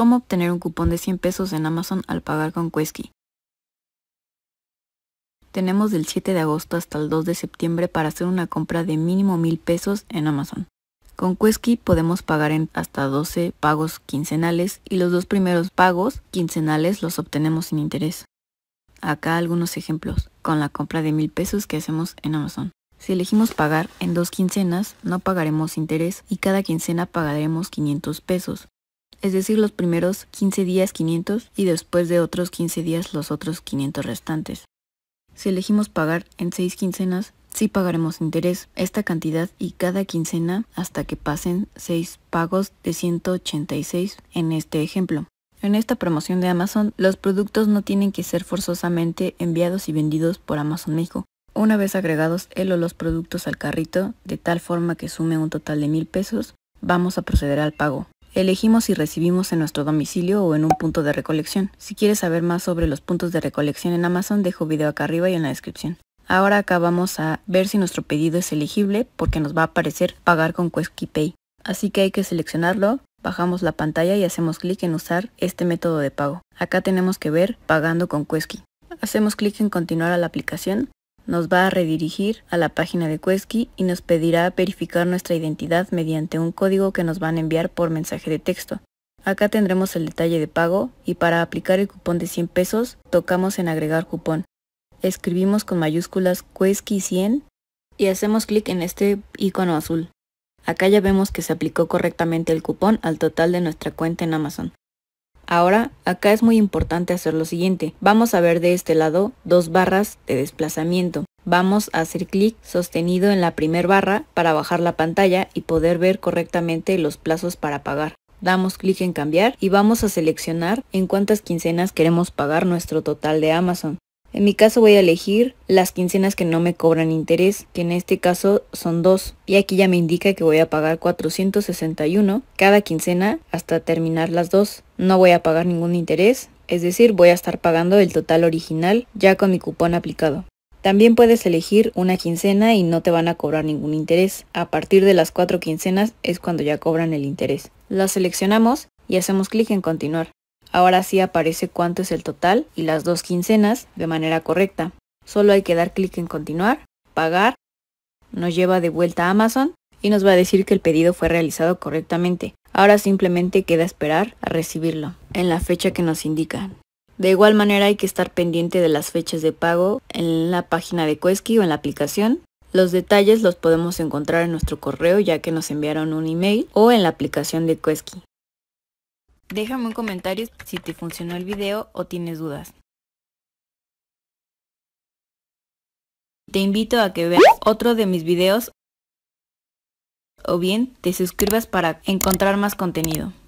cómo obtener un cupón de 100 pesos en Amazon al pagar con Quesky. Tenemos del 7 de agosto hasta el 2 de septiembre para hacer una compra de mínimo 1000 pesos en Amazon. Con Quesky podemos pagar en hasta 12 pagos quincenales y los dos primeros pagos quincenales los obtenemos sin interés. Acá algunos ejemplos con la compra de 1000 pesos que hacemos en Amazon. Si elegimos pagar en dos quincenas, no pagaremos interés y cada quincena pagaremos 500 pesos es decir, los primeros 15 días 500 y después de otros 15 días los otros 500 restantes. Si elegimos pagar en 6 quincenas, sí pagaremos interés, esta cantidad y cada quincena hasta que pasen 6 pagos de 186 en este ejemplo. En esta promoción de Amazon, los productos no tienen que ser forzosamente enviados y vendidos por Amazon México una vez agregados él o los productos al carrito, de tal forma que sume un total de mil pesos, vamos a proceder al pago. Elegimos si recibimos en nuestro domicilio o en un punto de recolección. Si quieres saber más sobre los puntos de recolección en Amazon, dejo video acá arriba y en la descripción. Ahora acá vamos a ver si nuestro pedido es elegible porque nos va a aparecer pagar con Quesky Pay. Así que hay que seleccionarlo, bajamos la pantalla y hacemos clic en usar este método de pago. Acá tenemos que ver pagando con Quesky. Hacemos clic en continuar a la aplicación nos va a redirigir a la página de Quesky y nos pedirá verificar nuestra identidad mediante un código que nos van a enviar por mensaje de texto. Acá tendremos el detalle de pago y para aplicar el cupón de 100 pesos tocamos en agregar cupón. Escribimos con mayúsculas Quesky 100 y hacemos clic en este icono azul. Acá ya vemos que se aplicó correctamente el cupón al total de nuestra cuenta en Amazon. Ahora, acá es muy importante hacer lo siguiente. Vamos a ver de este lado dos barras de desplazamiento. Vamos a hacer clic sostenido en la primer barra para bajar la pantalla y poder ver correctamente los plazos para pagar. Damos clic en cambiar y vamos a seleccionar en cuántas quincenas queremos pagar nuestro total de Amazon. En mi caso voy a elegir las quincenas que no me cobran interés, que en este caso son dos. Y aquí ya me indica que voy a pagar 461 cada quincena hasta terminar las dos. No voy a pagar ningún interés, es decir, voy a estar pagando el total original ya con mi cupón aplicado. También puedes elegir una quincena y no te van a cobrar ningún interés. A partir de las cuatro quincenas es cuando ya cobran el interés. La seleccionamos y hacemos clic en continuar. Ahora sí aparece cuánto es el total y las dos quincenas de manera correcta. Solo hay que dar clic en continuar, pagar, nos lleva de vuelta a Amazon y nos va a decir que el pedido fue realizado correctamente. Ahora simplemente queda esperar a recibirlo en la fecha que nos indican. De igual manera hay que estar pendiente de las fechas de pago en la página de Quesky o en la aplicación. Los detalles los podemos encontrar en nuestro correo ya que nos enviaron un email o en la aplicación de Quesky. Déjame un comentario si te funcionó el video o tienes dudas. Te invito a que veas otro de mis videos o bien te suscribas para encontrar más contenido.